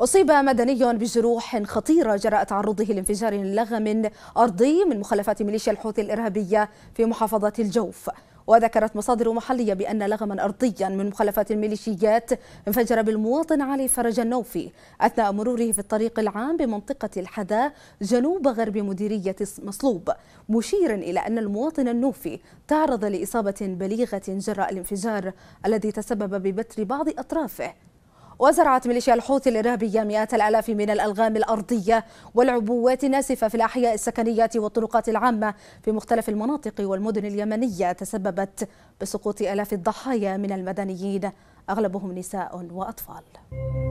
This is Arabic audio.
أصيب مدني بجروح خطيرة جراء تعرضه لانفجار لغم أرضي من مخلفات ميليشيا الحوثي الإرهابية في محافظة الجوف وذكرت مصادر محلية بأن لغما أرضيا من مخلفات الميليشيات انفجر بالمواطن علي فرج النوفي أثناء مروره في الطريق العام بمنطقة الحذاء جنوب غرب مديرية مصلوب مشيرا إلى أن المواطن النوفي تعرض لإصابة بليغة جراء الانفجار الذي تسبب ببتر بعض أطرافه وزرعت ميليشيا الحوثي الإرهابية مئات الآلاف من الألغام الأرضية والعبوات الناسفة في الأحياء السكنية والطرقات العامة في مختلف المناطق والمدن اليمنية تسببت بسقوط آلاف الضحايا من المدنيين أغلبهم نساء وأطفال